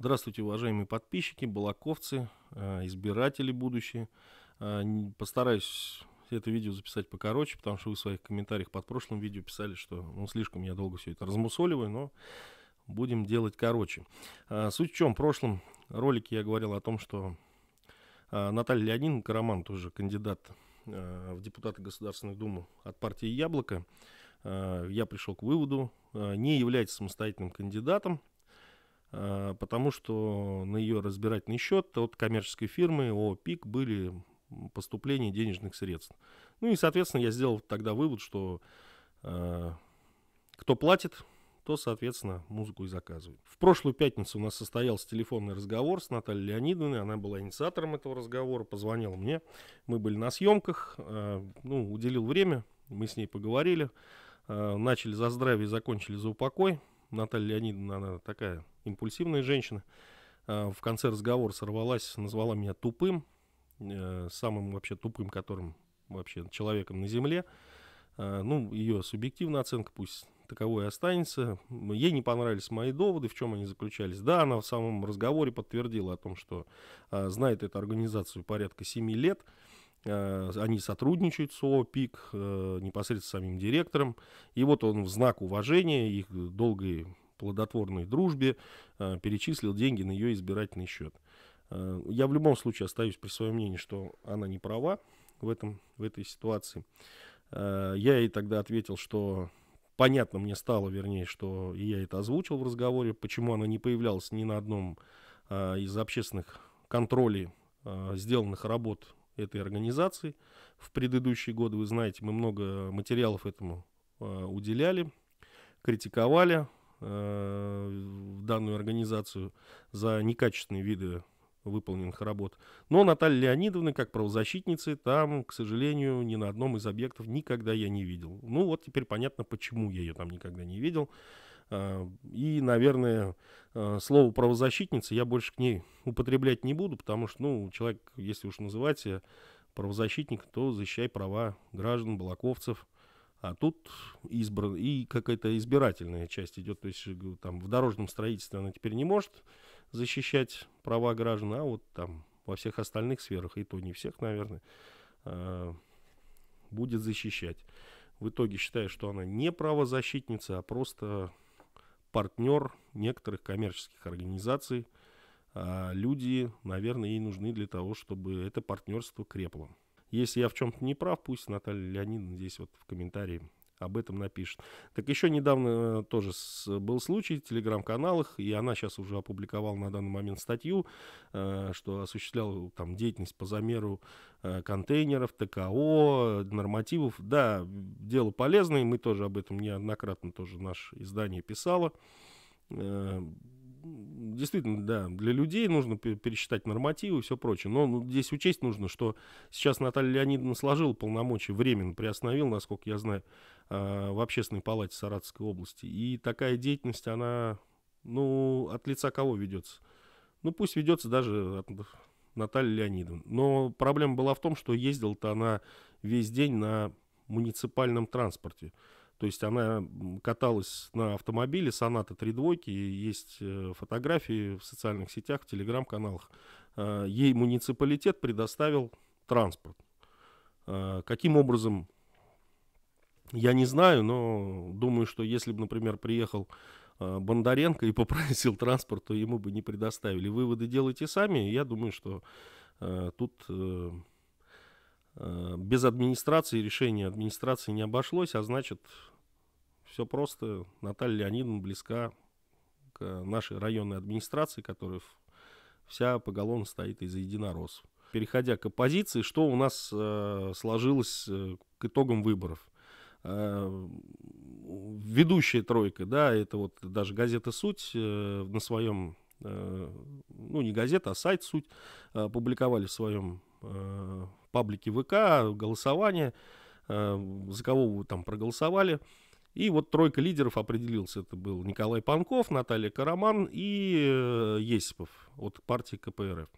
Здравствуйте, уважаемые подписчики, балаковцы, э, избиратели будущие. Э, постараюсь это видео записать покороче, потому что вы в своих комментариях под прошлым видео писали, что ну, слишком я долго все это размусоливаю, но будем делать короче. Э, суть в чем, в прошлом ролике я говорил о том, что Наталья Леонидовна Караман, тоже кандидат в депутаты Государственной Думы от партии «Яблоко», я пришел к выводу, не является самостоятельным кандидатом, а, потому что на ее разбирательный счет от коммерческой фирмы ООО были поступления денежных средств. Ну и, соответственно, я сделал тогда вывод, что э, кто платит, то, соответственно, музыку и заказывает. В прошлую пятницу у нас состоялся телефонный разговор с Натальей Леонидовной. Она была инициатором этого разговора, позвонила мне. Мы были на съемках, э, а, ну, уделил время, мы с ней поговорили. Э, начали за здравие, закончили за упокой. Наталья Леонидовна, она такая импульсивная женщина. А, в конце разговора сорвалась, назвала меня тупым, э, самым вообще тупым, которым вообще человеком на Земле. А, ну, ее субъективная оценка пусть таковой и останется. Ей не понравились мои доводы, в чем они заключались. Да, она в самом разговоре подтвердила о том, что а, знает эту организацию порядка 7 лет. Они сотрудничают с ООО «Пик», э, непосредственно с самим директором. И вот он в знак уважения их долгой плодотворной дружбе, э, перечислил деньги на ее избирательный счет. Э, я в любом случае остаюсь при своем мнении, что она не права в, этом, в этой ситуации. Э, я ей тогда ответил, что понятно мне стало, вернее, что и я это озвучил в разговоре, почему она не появлялась ни на одном из общественных контролей сделанных работ этой организации в предыдущие годы. Вы знаете, мы много материалов этому уделяли, критиковали, Э, в данную организацию за некачественные виды выполненных работ. Но Наталья Леонидовна, как правозащитницы, там, к сожалению, ни на одном из объектов никогда я не видел. Ну вот теперь понятно, почему я ее там никогда не видел. Э, и, наверное, э, слово правозащитница я больше к ней употреблять не буду, потому что, ну, человек, если уж называть себя правозащитник, то защищай права граждан, балаковцев – а тут избран, и какая-то избирательная часть идет. То есть э, там в дорожном строительстве она теперь не может защищать права граждан, а вот там во всех остальных сферах, и то не всех, наверное, а, будет защищать. В итоге считаю, что она не правозащитница, а просто партнер некоторых коммерческих организаций. А люди, наверное, ей нужны для того, чтобы это партнерство крепло. Если я в чем-то не прав, пусть Наталья Леонидовна здесь вот в комментарии об этом напишет. Так еще недавно э, тоже был случай в телеграм-каналах, и она сейчас уже опубликовала на данный момент статью, э, что осуществляла там деятельность по замеру э, контейнеров, ТКО, нормативов. Да, дело полезное, мы тоже об этом неоднократно тоже наше издание писало действительно, да, для людей нужно пересчитать нормативы и все прочее. Но ну, здесь учесть нужно, что сейчас Наталья Леонидовна сложила полномочия, временно приостановил, насколько я знаю, э, в общественной палате Саратовской области. И такая деятельность, она, ну, от лица кого ведется? Ну, пусть ведется даже от Натальи Леонидовны. Но проблема была в том, что ездила-то она весь день на муниципальном транспорте. То есть она каталась на автомобиле «Соната» три двойки. Есть э, фотографии в социальных сетях, в телеграм-каналах. Э, ей муниципалитет предоставил транспорт. Э, каким образом, я не знаю, но думаю, что если бы, например, приехал Бондаренко и попросил транспорт, то ему бы не предоставили. Выводы делайте сами. Я думаю, что тут без администрации решение администрации не обошлось, а значит все просто. Наталья Леонидовна близка к нашей районной администрации, которая вся поголовно стоит из единороссов. Переходя к оппозиции, что у нас э, сложилось э, к итогам выборов? Э, ведущая тройка, да, это вот даже газета «Суть» э, на своем, э, ну не газета, а сайт «Суть» э, публиковали в своем э, паблике ВК голосование, э, за кого вы там проголосовали. И вот тройка лидеров определился. Это был Николай Панков, Наталья Караман и э, Есипов от партии КПРФ.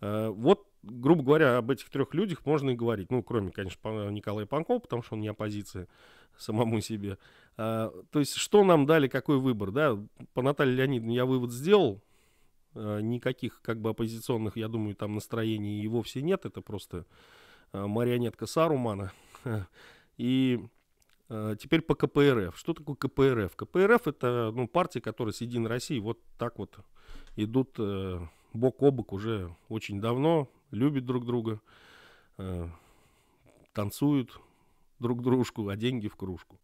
Э, вот, грубо говоря, об этих трех людях можно и говорить. Ну, кроме, конечно, Николая Панкова, потому что он не оппозиция самому себе. Э, то есть, что нам дали, какой выбор, да? По Наталье Леонидовне я вывод сделал. Никаких, как бы, оппозиционных, я думаю, там настроений и вовсе нет. Это просто марионетка Сарумана. И Э, теперь по КПРФ. Что такое КПРФ? КПРФ это ну, партия, которая с Единой России вот так вот идут э, бок о бок уже очень давно, любят друг друга, э, танцуют друг дружку, а деньги в кружку.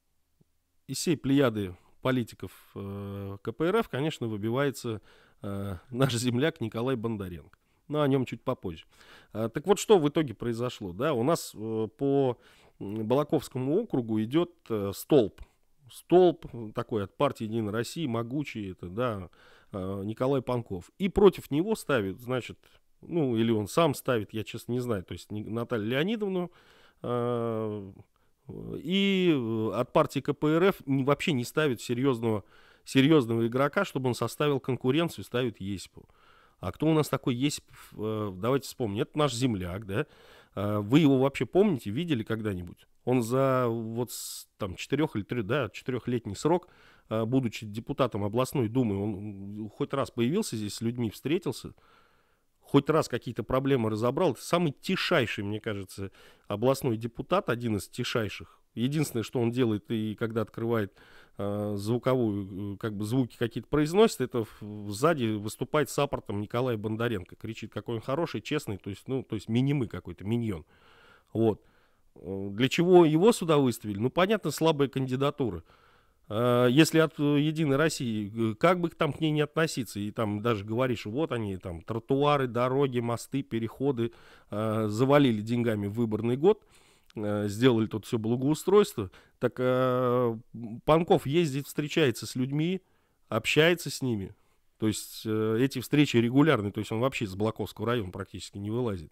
Из всей плеяды политиков э, КПРФ, конечно, выбивается э, наш земляк Николай Бондаренко. Но о нем чуть попозже. Э, так вот, что в итоге произошло? Да? У нас э, по Балаковскому округу идет э, столб. Столб такой от партии Единой России, могучий, это, да, э, Николай Панков. И против него ставит, значит, ну, или он сам ставит, я честно не знаю, то есть Наталью Леонидовну, э, и от партии КПРФ вообще не ставит серьезного, серьезного игрока, чтобы он составил конкуренцию, ставит Есипу. А кто у нас такой Есип? Давайте вспомним. Это наш земляк, да? А, вы его вообще помните, видели когда-нибудь? Он за вот там четырех или три, да, четырехлетний срок, а, будучи депутатом областной думы, он хоть раз появился здесь, с людьми встретился, хоть раз какие-то проблемы разобрал. Это самый тишайший, мне кажется, областной депутат, один из тишайших. Единственное, что он делает и когда открывает Э, звуковую, э, как бы звуки какие-то произносит, это сзади выступает саппортом Николай Бондаренко, кричит, какой он хороший, честный, то есть, ну, то есть минимы какой-то, миньон. Вот. Э, для чего его сюда выставили? Ну, понятно, слабые кандидатуры Если от Единой России, как бы там к ней не относиться, и там даже говоришь, вот они там тротуары, дороги, мосты, переходы завалили деньгами выборный год – Э, сделали тут все благоустройство, так э, Панков ездит, встречается с людьми, общается с ними. То есть э, эти встречи регулярные, то есть он вообще из Блоковского района практически не вылазит.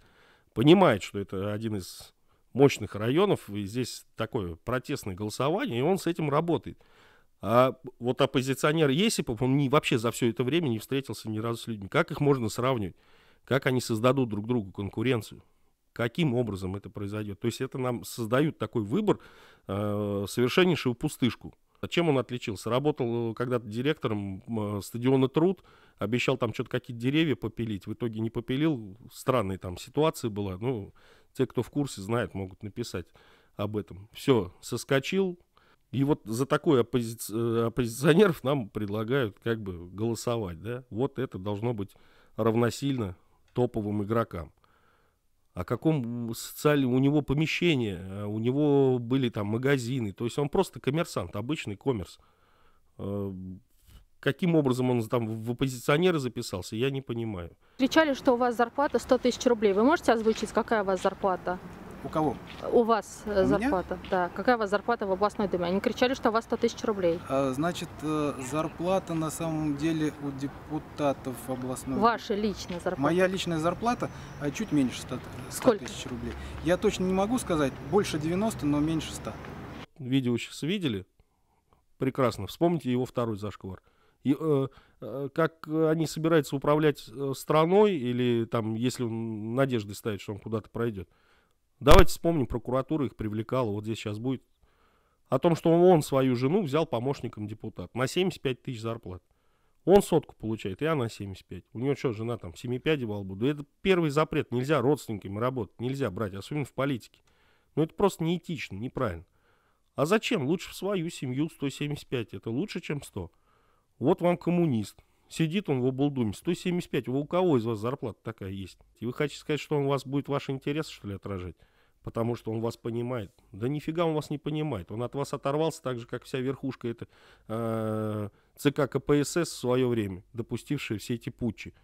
Понимает, что это один из мощных районов, и здесь такое протестное голосование, и он с этим работает. А вот оппозиционер Есипов, он не, вообще за все это время не встретился ни разу с людьми. Как их можно сравнивать? Как они создадут друг другу конкуренцию? каким образом это произойдет. То есть это нам создают такой выбор, э, совершеннейшую пустышку. Чем он отличился? Работал э, когда-то директором э, стадиона «Труд», обещал там что-то какие-то деревья попилить, в итоге не попилил, странная там ситуация была, ну, те, кто в курсе, знают, могут написать об этом. Все, соскочил, и вот за такой оппози... Э, оппозиционеров нам предлагают как бы голосовать, да, вот это должно быть равносильно топовым игрокам о каком социальном, у него помещение, э, у него были там магазины, то есть он просто коммерсант, обычный коммерс. Э, каким образом он там в оппозиционеры записался, я не понимаю. Кричали, что у вас зарплата 100 тысяч рублей. Вы можете озвучить, какая у вас зарплата? У кого? У вас э, у зарплата, меня? да. Какая у вас зарплата в областной думе? Они кричали, что у вас 100 тысяч рублей. А, значит, э, зарплата на самом деле у депутатов областной Ваша личная зарплата? Моя личная зарплата а чуть меньше 100, 100 Сколько? тысяч рублей. Я точно не могу сказать, больше 90, но меньше 100. Видео сейчас видели? Прекрасно. Вспомните его второй зашквар. И, э, э как они собираются управлять страной, или там, если он надежды ставит, что он куда-то пройдет. Давайте вспомним, прокуратура их привлекала, вот здесь сейчас будет, о том, что он свою жену взял помощником депутата на 75 тысяч зарплат. Он сотку получает, и она 75. У него что, жена там 7 пяди во лбу? Да это первый запрет. Нельзя родственниками работать, нельзя брать, особенно в политике. Но ну, это просто неэтично, неправильно. А зачем? Лучше в свою семью 175. Это лучше, чем 100. Вот вам коммунист. Сидит он в облдуме, 175, у кого из вас зарплата такая есть? И вы хотите сказать, что он вас будет ваши интересы, что ли, отражать? Потому что он вас понимает. Да нифига он вас не понимает. Он от вас оторвался так же, как вся верхушка это, э, ЦК КПСС в свое время, допустившие все эти путчи.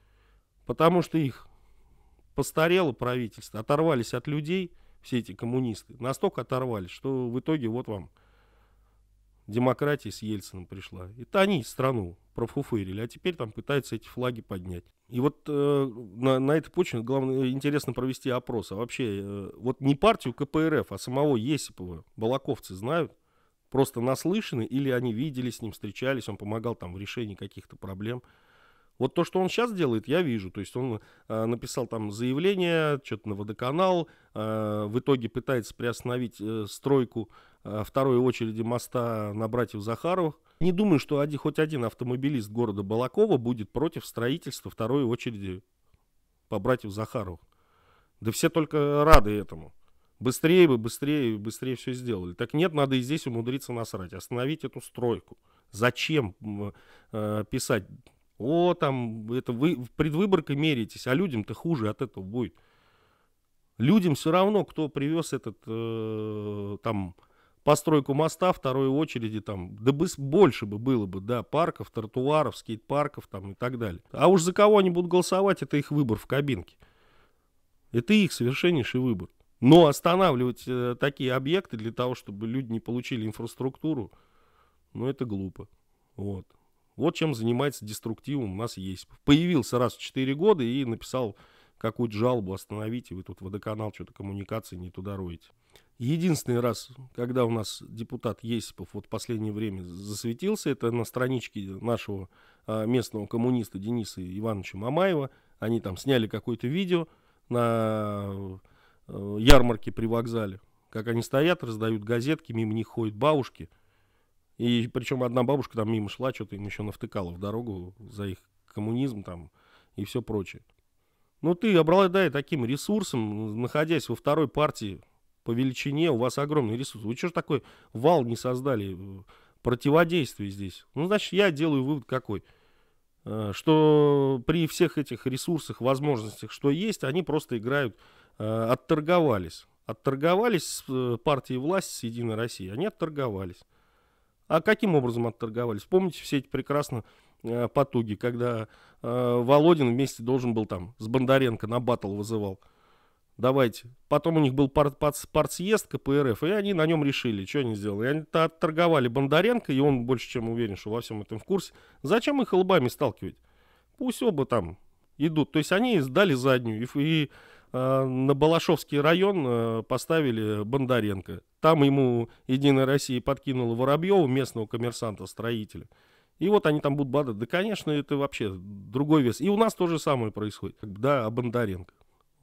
Потому что их постарело правительство, оторвались от людей, все эти коммунисты, настолько оторвались, что в итоге вот вам демократии с Ельцином пришла. Это они страну профуфырили, а теперь там пытаются эти флаги поднять. И вот э, на, на этой почве главное, интересно провести опрос. А вообще, э, вот не партию КПРФ, а самого Есипова балаковцы знают, просто наслышаны, или они видели с ним, встречались, он помогал там в решении каких-то проблем. Вот то, что он сейчас делает, я вижу. То есть он э, написал там заявление, что-то на водоканал, э, в итоге пытается приостановить э, стройку э, второй очереди моста на братьев Захаровых. Не думаю, что один, хоть один автомобилист города Балакова будет против строительства второй очереди по братьев Захаровых. Да все только рады этому. Быстрее бы, быстрее, быстрее все сделали. Так нет, надо и здесь умудриться насрать. Остановить эту стройку. Зачем э, писать о, там, это вы предвыборкой меряетесь, а людям-то хуже от этого будет. Людям все равно, кто привез этот, э, там, постройку моста второй очереди, там, да бы, больше бы было бы, да, парков, тротуаров, скейт-парков, там, и так далее. А уж за кого они будут голосовать, это их выбор в кабинке. Это их совершеннейший выбор. Но останавливать э, такие объекты для того, чтобы люди не получили инфраструктуру, ну, это глупо. Вот. Вот чем занимается деструктивом у нас есть. Появился раз в 4 года и написал какую-то жалобу, остановите, вы тут водоканал, что-то коммуникации не туда роете. Единственный раз, когда у нас депутат Есипов вот в последнее время засветился, это на страничке нашего а, местного коммуниста Дениса Ивановича Мамаева. Они там сняли какое-то видео на э, ярмарке при вокзале, как они стоят, раздают газетки, мимо них ходят бабушки – и причем одна бабушка там мимо шла, что-то им еще навтыкала в дорогу за их коммунизм там и все прочее. Но ну, ты да и таким ресурсом, находясь во второй партии по величине, у вас огромный ресурс. Вы что ж такой вал не создали э, противодействие здесь? Ну, значит, я делаю вывод какой? Э, что при всех этих ресурсах, возможностях, что есть, они просто играют, э, отторговались. Отторговались партии власти с Единой России. Они отторговались. А каким образом отторговали? Помните все эти прекрасно э, потуги, когда э, Володин вместе должен был там с Бондаренко на батл вызывал. Давайте. Потом у них был пар пар партсъезд КПРФ, и они на нем решили, что они сделали. И они -то отторговали Бондаренко, и он больше чем уверен, что во всем этом в курсе. Зачем их лбами сталкивать? Пусть оба там идут. То есть они сдали заднюю. И, и Э, на Балашовский район э, поставили Бондаренко. Там ему «Единая Россия» подкинула Воробьева, местного коммерсанта-строителя. И вот они там будут бадать. Да, конечно, это вообще другой вес. И у нас то же самое происходит. Да, Бондаренко.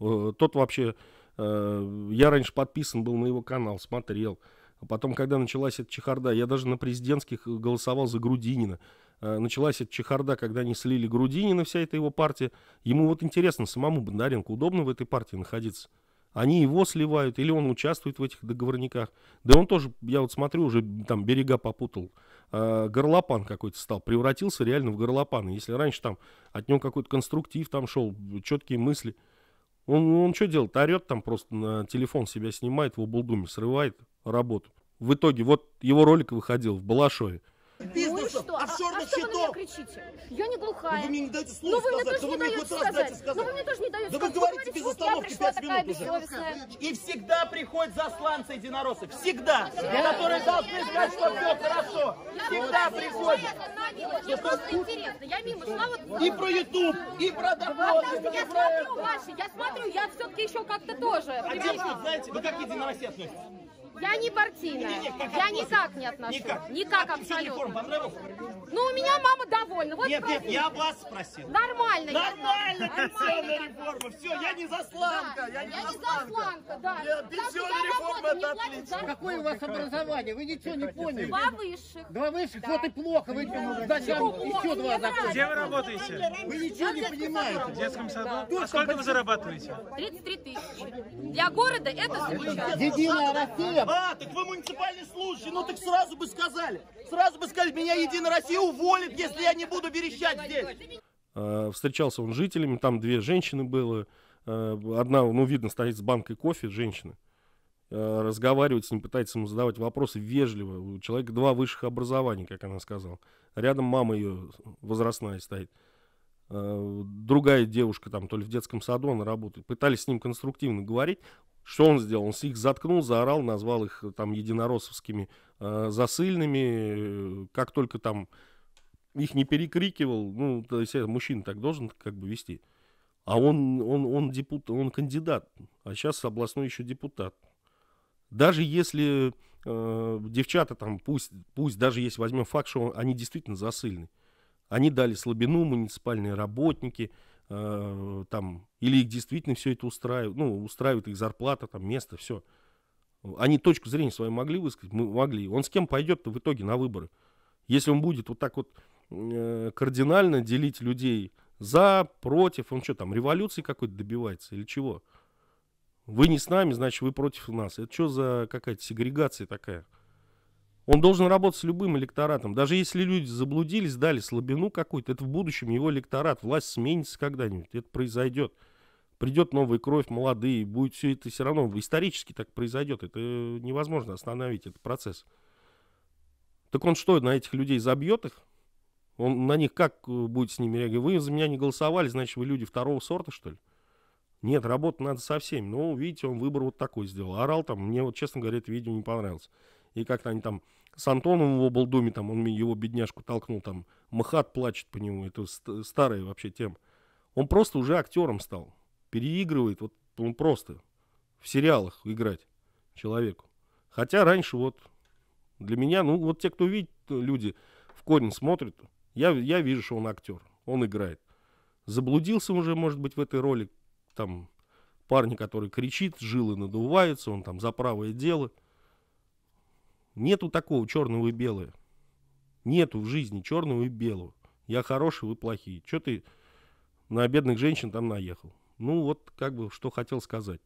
Э, тот вообще... Я раньше подписан был на его канал, смотрел. А потом, когда началась эта чехарда, я даже на президентских голосовал за Грудинина. Э, началась эта чехарда, когда они слили Грудинина, вся эта его партия. Ему вот интересно, самому Бондаренко удобно в этой партии находиться? Они его сливают, или он участвует в этих договорниках. Да он тоже, я вот смотрю, уже там берега попутал. Э, горлопан какой-то стал, превратился реально в горлопан. Если раньше там от него какой-то конструктив там шел, четкие мысли. Он, он что делает? Орет там просто на телефон себя снимает, в облдуме срывает работу. В итоге, вот его ролик выходил в Балашове бизнесов, ну офшорных а, а, а что счетов. вы кричите? Я не глухая. Ну вы мне не даете слово сказать. Вы мне тоже да не даете сказать. сказать. Но ну, вы мне тоже не даете сказать. Да вы говорите ну, без остановки 5 минут уже. И всегда приходят засланцы единороссы. Всегда. Я... Которые должны сказать, что все хорошо. Всегда приходят. Мне просто интересно. Я мимо шла вот... И про YouTube, и про доходы. Я смотрю ваши. Я смотрю, я все-таки еще как-то тоже. А девушка, знаете, вы как единороссе относитесь? Я не партийная. Я никак не отношусь. Никак абсолютно. Ну, у меня мама довольна. Вот нет, нет, я вас спросил. Нормально. Нормально, пенсионная реформа. Все, я не засланка. Да, я не я засланка. засланка, да. Я, пенсионная реформа, это отлично. Какое у вас образование? Вы ничего не поняли. Два высших. Два высших, вот и плохо. Вы зачем еще два закончили? Где вы работаете? Вы ничего не понимаете. В детском саду? А сколько вы зарабатываете? 33 тысячи. Для города это замечательно. Единая Россия. А, так вы муниципальный служащий. Ну так сразу бы сказали. Сразу бы сказали, меня Единая Россия уволит, если я не буду верещать здесь. Э, встречался он с жителями, там две женщины было. Э, одна, ну, видно, стоит с банкой кофе, женщина. Э, разговаривает с ним, пытается ему задавать вопросы вежливо. У человека два высших образования, как она сказала. Рядом мама ее возрастная стоит. Другая девушка там, то ли в детском саду она работает. Пытались с ним конструктивно говорить. Что он сделал? Он их заткнул, заорал, назвал их там единоросовскими э, засыльными. Как только там их не перекрикивал, ну, то есть э, мужчина так должен как бы вести. А он, он, он, депутат, он кандидат, а сейчас областной еще депутат. Даже если э, девчата там, пусть, пусть даже если возьмем факт, что они действительно засыльны, они дали слабину, муниципальные работники, э, там, или их действительно все это устраивает, ну, устраивает их зарплата, там, место, все. Они точку зрения свою могли высказать? Мы могли. Он с кем пойдет в итоге на выборы? Если он будет вот так вот Э, кардинально делить людей за, против. Он что там, революции какой-то добивается или чего? Вы не с нами, значит, вы против нас. Это что за какая-то сегрегация такая? Он должен работать с любым электоратом. Даже если люди заблудились, дали слабину какую-то, это в будущем его электорат. Власть сменится когда-нибудь, это произойдет. Придет новая кровь, молодые, будет все это все равно. Исторически так произойдет. Это невозможно остановить этот процесс. Так он что, на этих людей забьет их? Он на них как э, будет с ними реагировать? Вы за меня не голосовали, значит, вы люди второго сорта, что ли? Нет, работать надо со всеми. Ну, видите, он выбор вот такой сделал. Орал там, мне вот, честно говоря, это видео не понравилось. И как-то они там с Антоном в облдуме, там, он его бедняжку толкнул, там, Махат плачет по нему, это ст- старая вообще тема. Он просто уже актером стал. Переигрывает, вот он просто в сериалах играть человеку. Хотя раньше вот для меня, ну, вот те, кто видит, люди в корень смотрят, я, я вижу, что он актер, он играет. Заблудился уже, может быть, в этой роли, там, парни, который кричит, жилы надуваются, он там за правое дело. Нету такого черного и белого. Нету в жизни черного и белого. Я хороший, вы плохие. Че ты на бедных женщин там наехал? Ну вот, как бы, что хотел сказать.